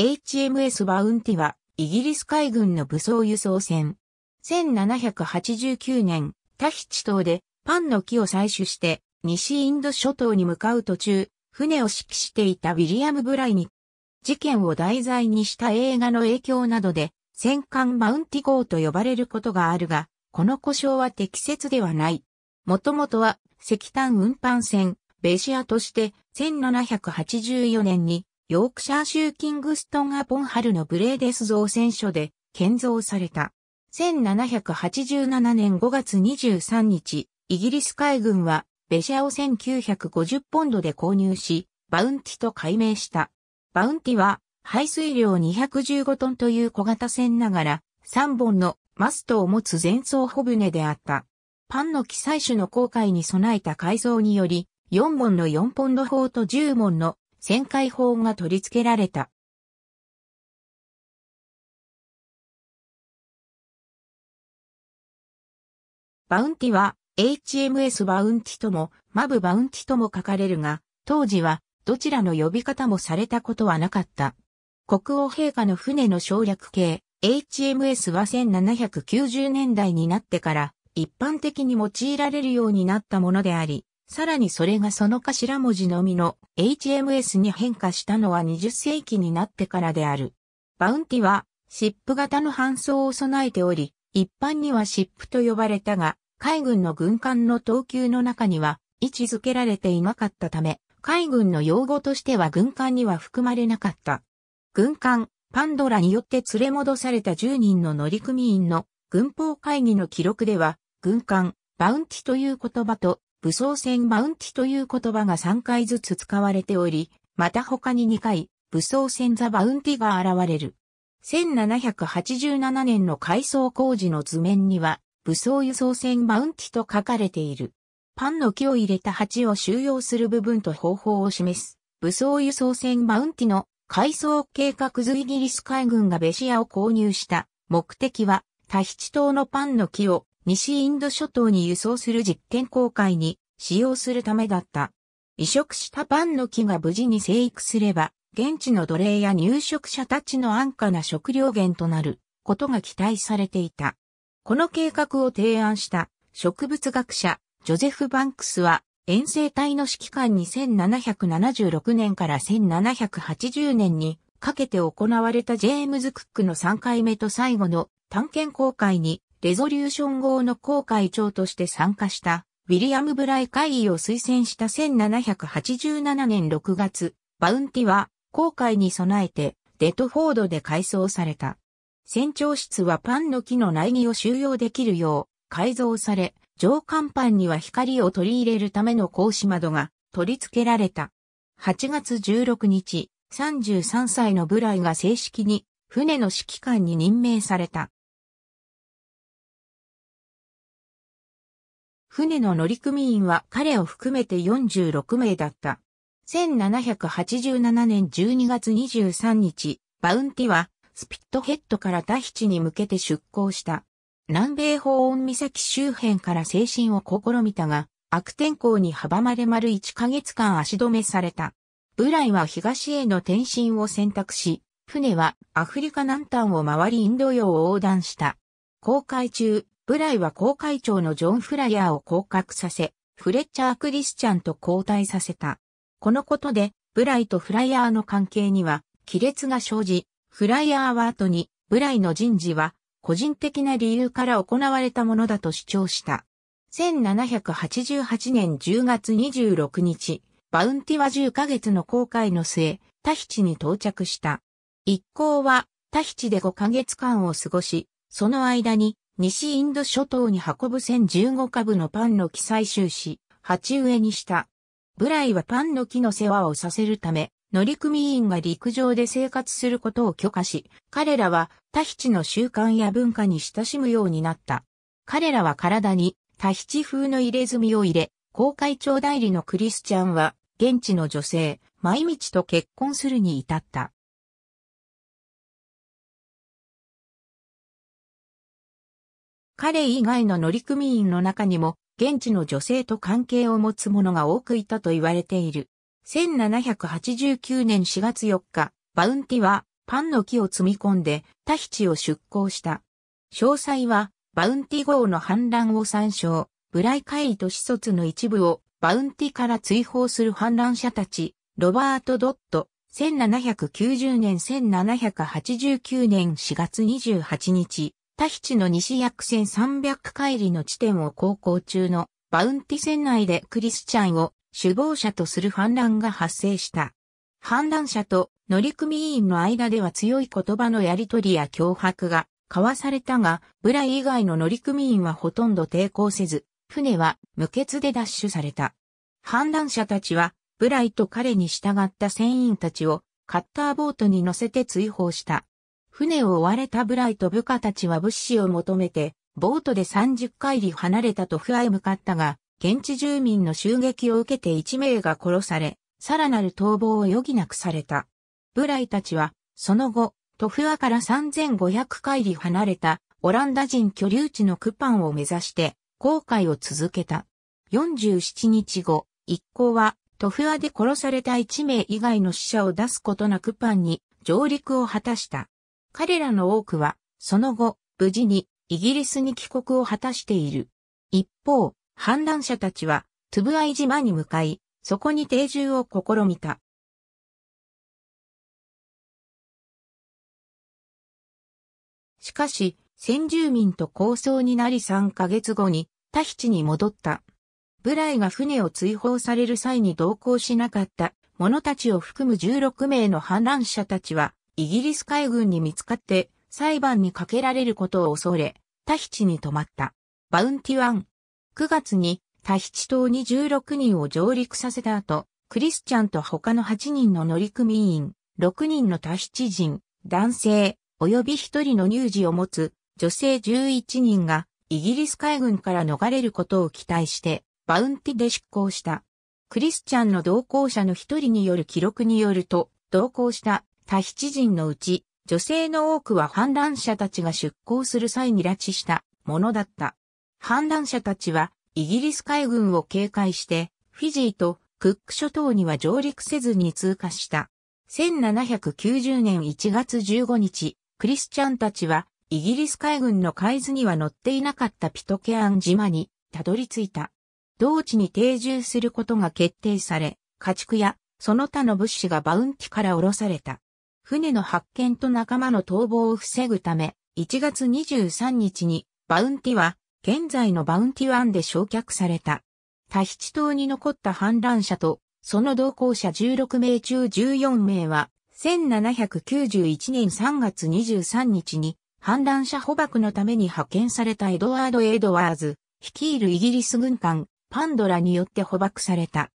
HMS バウンティは、イギリス海軍の武装輸送船。1789年、タヒチ島でパンの木を採取して、西インド諸島に向かう途中、船を指揮していたウィリアム・ブライに、事件を題材にした映画の影響などで、戦艦マウンティ号と呼ばれることがあるが、この故障は適切ではない。もともとは石炭運搬船、ベシアとして1784年にヨークシャー州キングストンアポンハルのブレーデス造船所で建造された。1787年5月23日、イギリス海軍は、ベシャを1950ポンドで購入し、バウンティと改名した。バウンティは、排水量215トンという小型船ながら、3本のマストを持つ前奏帆船であった。パンの記載種の航海に備えた改造により、4本の4ポンド砲と10門の旋回砲が取り付けられた。バウンティは HMS バウンティともマブバウンティとも書かれるが、当時はどちらの呼び方もされたことはなかった。国王陛下の船の省略形 HMS は1790年代になってから一般的に用いられるようになったものであり、さらにそれがその頭文字のみの HMS に変化したのは20世紀になってからである。バウンティは、シップ型の搬送を備えており、一般にはシップと呼ばれたが、海軍の軍艦の等級の中には位置づけられていなかったため、海軍の用語としては軍艦には含まれなかった。軍艦、パンドラによって連れ戻された10人の乗組員の軍法会議の記録では、軍艦、バウンティという言葉と武装船バウンティという言葉が3回ずつ使われており、また他に2回、武装船ザバウンティが現れる。1787年の改装工事の図面には、武装輸送船バウンティと書かれている。パンの木を入れた鉢を収容する部分と方法を示す。武装輸送船バウンティの改装計画図イギリス海軍がベシアを購入した目的は、タヒチ島のパンの木を西インド諸島に輸送する実験公開に使用するためだった。移植したパンの木が無事に生育すれば、現地の奴隷や入植者たちの安価な食料源となることが期待されていた。この計画を提案した植物学者ジョゼフ・バンクスは遠征隊の指揮官に1776年から1780年にかけて行われたジェームズ・クックの3回目と最後の探検公開にレゾリューション号の航海長として参加した、ウィリアム・ブライ会議を推薦した1787年6月、バウンティは、航海に備えて、デトフォードで改装された。船長室はパンの木の苗木を収容できるよう改造され、上甲板には光を取り入れるための格子窓が取り付けられた。8月16日、33歳のブライが正式に船の指揮官に任命された。船の乗組員は彼を含めて46名だった。1787年12月23日、バウンティはスピットヘッドからタヒチに向けて出港した。南米法音岬周辺から精神を試みたが、悪天候に阻まれ丸1ヶ月間足止めされた。ブライは東への転身を選択し、船はアフリカ南端を回りインド洋を横断した。航海中、ブライは公会長のジョン・フライヤーを降格させ、フレッチャー・クリスチャンと交代させた。このことで、ブライとフライヤーの関係には亀裂が生じ、フライヤーは後に、ブライの人事は、個人的な理由から行われたものだと主張した。1788年10月26日、バウンティは10ヶ月の航海の末、タヒチに到着した。一行は、タヒチで5ヶ月間を過ごし、その間に西インド諸島に運ぶ1015株のパンの木採集し、鉢植えにした。ブライはパンの木の世話をさせるため、乗組員が陸上で生活することを許可し、彼らはタヒチの習慣や文化に親しむようになった。彼らは体にタヒチ風の入れ墨を入れ、公会長代理のクリスチャンは、現地の女性、毎日と結婚するに至った。彼以外の乗組員の中にも、現地の女性と関係を持つ者が多くいたと言われている。1789年4月4日、バウンティはパンの木を積み込んでタヒチを出港した。詳細はバウンティ号の反乱を参照、ブライ会議と始卒の一部をバウンティから追放する反乱者たち、ロバート・ドット、1790年1789年4月28日、タヒチの西約1300海里の地点を航行中のバウンティ船内でクリスチャンを首謀者とする反乱が発生した。反乱者と乗組員の間では強い言葉のやり取りや脅迫が交わされたが、ブライ以外の乗組員はほとんど抵抗せず、船は無血で奪取された。反乱者たちは、ブライと彼に従った船員たちをカッターボートに乗せて追放した。船を追われたブライと部下たちは物資を求めて、ボートで30海里離れたトフアへ向かったが、現地住民の襲撃を受けて1名が殺され、さらなる逃亡を余儀なくされた。ブライたちは、その後、トフアから3500海里離れたオランダ人居留地のクパンを目指して、航海を続けた。47日後、一行は、トフアで殺された1名以外の死者を出すことなくパンに上陸を果たした。彼らの多くは、その後、無事にイギリスに帰国を果たしている。一方、反乱者たちは、トゥブアイ島に向かい、そこに定住を試みた。しかし、先住民と抗争になり3ヶ月後に、タヒチに戻った。部来が船を追放される際に同行しなかった者たちを含む16名の反乱者たちは、イギリス海軍に見つかって裁判にかけられることを恐れ、タヒチに泊まった。バウンティワン。9月にタヒチ島に16人を上陸させた後、クリスチャンと他の8人の乗組員、6人のタヒチ人、男性、及び1人の乳児を持つ女性11人がイギリス海軍から逃れることを期待して、バウンティで出港した。クリスチャンの同行者の一人による記録によると、同行したタヒチ人のうち、女性の多くは反乱者たちが出港する際に拉致したものだった。反乱者たちは、イギリス海軍を警戒して、フィジーとクック諸島には上陸せずに通過した。1790年1月15日、クリスチャンたちは、イギリス海軍の海図には乗っていなかったピトケアン島に、たどり着いた。同地に定住することが決定され、家畜や、その他の物資がバウンティから降ろされた。船の発見と仲間の逃亡を防ぐため、1月23日にバウンティは現在のバウンティ湾で焼却された。タヒチ島に残った反乱者とその同行者16名中14名は1791年3月23日に反乱者捕獲のために派遣されたエドワード・エドワーズ率いるイギリス軍艦パンドラによって捕獲された。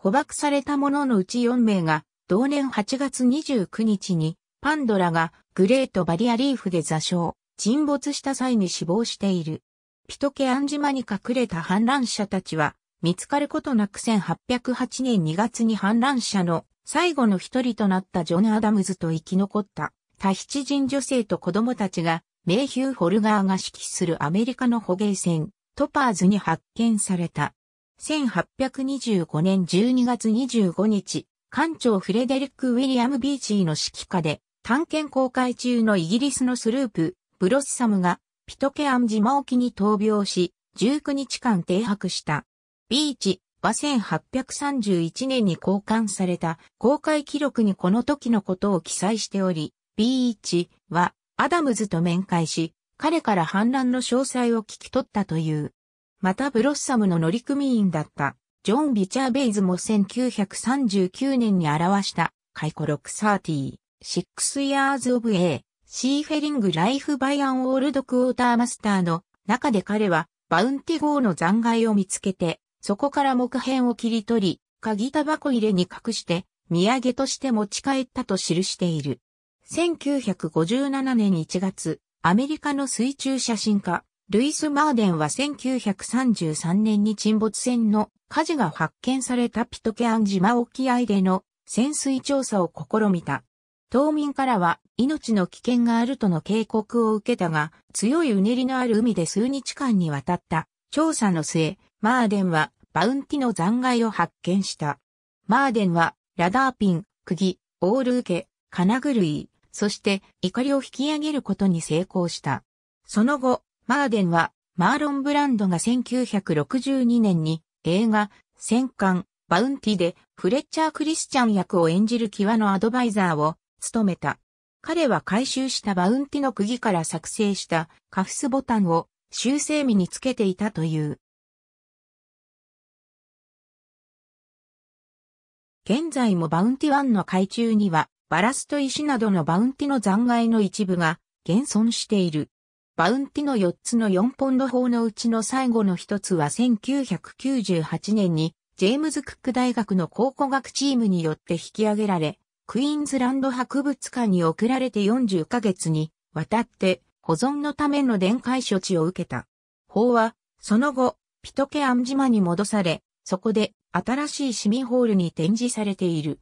捕獲された者のうち4名が、同年8月29日に、パンドラがグレートバリアリーフで座礁、沈没した際に死亡している。ピトケアン島に隠れた反乱者たちは、見つかることなく1808年2月に反乱者の最後の一人となったジョン・アダムズと生き残ったタヒチ人女性と子供たちがメイヒュー・ホルガーが指揮するアメリカの捕鯨船トパーズに発見された。1825年12月25日、艦長フレデリック・ウィリアム・ビーチーの指揮下で、探検公開中のイギリスのスループ、ブロッサムが、ピトケアン島沖に闘病し、19日間停泊した。ビーチは1831年に交換された公開記録にこの時のことを記載しており、ビーチはアダムズと面会し、彼から反乱の詳細を聞き取ったという。またブロッサムの乗組員だった、ジョン・ビチャー・ベイズも1939年に表した、ーテ630、Six Years of A、シーフェリング・ライフ・バイ・アン・オールド・クォーターマスターの中で彼は、バウンティ号の残骸を見つけて、そこから木片を切り取り、鍵タバコ入れに隠して、土産として持ち帰ったと記している。1957年1月、アメリカの水中写真家、ルイス・マーデンは1933年に沈没船の火事が発見されたピトケアン島沖合での潜水調査を試みた。島民からは命の危険があるとの警告を受けたが、強いうねりのある海で数日間にわたった調査の末、マーデンはバウンティの残骸を発見した。マーデンはラダーピン、釘、オール受け、金狂い、そして怒りを引き上げることに成功した。その後、マーデンは、マーロン・ブランドが1962年に映画、戦艦、バウンティでフレッチャー・クリスチャン役を演じる際のアドバイザーを務めた。彼は回収したバウンティの釘から作成したカフスボタンを修正身につけていたという。現在もバウンティ1の海中にはバラスト石などのバウンティの残骸の一部が現存している。バウンティの4つの4ポンド法のうちの最後の一つは1998年にジェームズ・クック大学の考古学チームによって引き上げられ、クイーンズランド博物館に送られて40ヶ月にわたって保存のための電解処置を受けた。法は、その後、ピトケアン島に戻され、そこで新しい市民ホールに展示されている。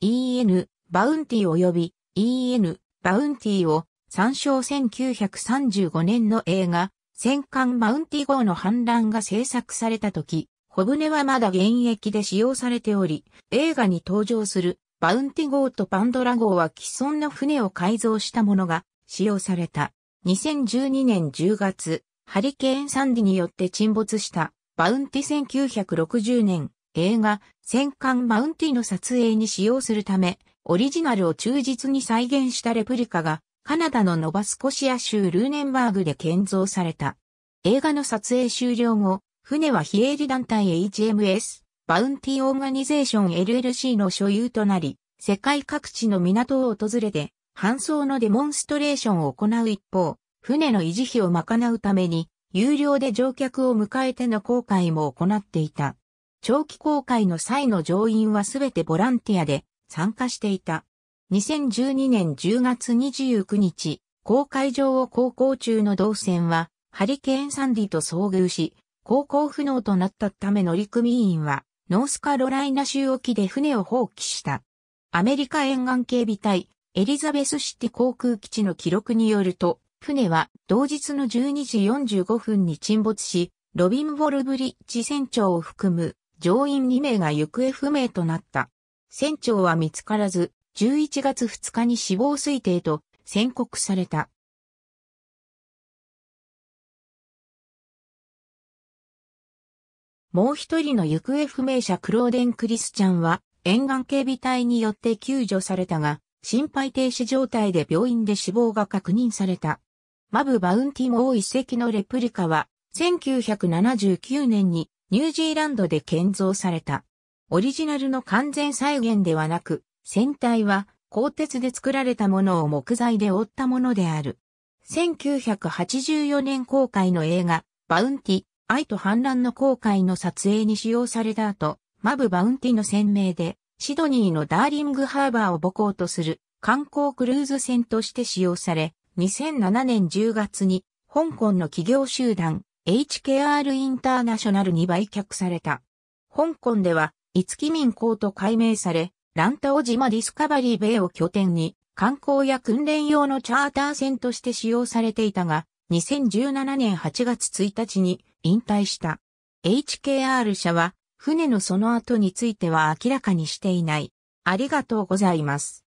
EN バウンティ及び EN バウンティを参照1935年の映画、戦艦マウンティ号の反乱が制作された時、小舟はまだ現役で使用されており、映画に登場するバウンティ号とパンドラ号は既存の船を改造したものが使用された。2012年10月、ハリケーンサンディによって沈没したバウンティ1960年映画戦艦マウンティの撮影に使用するため、オリジナルを忠実に再現したレプリカがカナダのノバスコシア州ルーネンバーグで建造された。映画の撮影終了後、船は非営利団体 HMS、バウンティオーガニゼーション LLC の所有となり、世界各地の港を訪れて、搬送のデモンストレーションを行う一方、船の維持費を賄うために、有料で乗客を迎えての航海も行っていた。長期航海の際の乗員はすべてボランティアで参加していた。2012年10月29日、公海上を航行中の同船は、ハリケーンサンディと遭遇し、航行不能となったため乗組員は、ノースカロライナ州沖で船を放棄した。アメリカ沿岸警備隊、エリザベスシティ航空基地の記録によると、船は同日の12時45分に沈没し、ロビン・ウォルブリッジ船長を含む乗員2名が行方不明となった。船長は見つからず、11月2日に死亡推定と宣告された。もう一人の行方不明者クローデン・クリスチャンは沿岸警備隊によって救助されたが、心肺停止状態で病院で死亡が確認された。マブ・バウンティモー遺跡のレプリカは、1979年にニュージーランドで建造された。オリジナルの完全再現ではなく、船体は鋼鉄で作られたものを木材で覆ったものである。1984年公開の映画、バウンティ、愛と反乱の公開の撮影に使用された後、マブバウンティの船名で、シドニーのダーリングハーバーを母港とする観光クルーズ船として使用され、2007年10月に香港の企業集団 HKR インターナショナルに売却された。香港では、五木民港と改名され、ランタオ島ディスカバリーベイを拠点に観光や訓練用のチャーター船として使用されていたが、2017年8月1日に引退した。HKR 社は船のその後については明らかにしていない。ありがとうございます。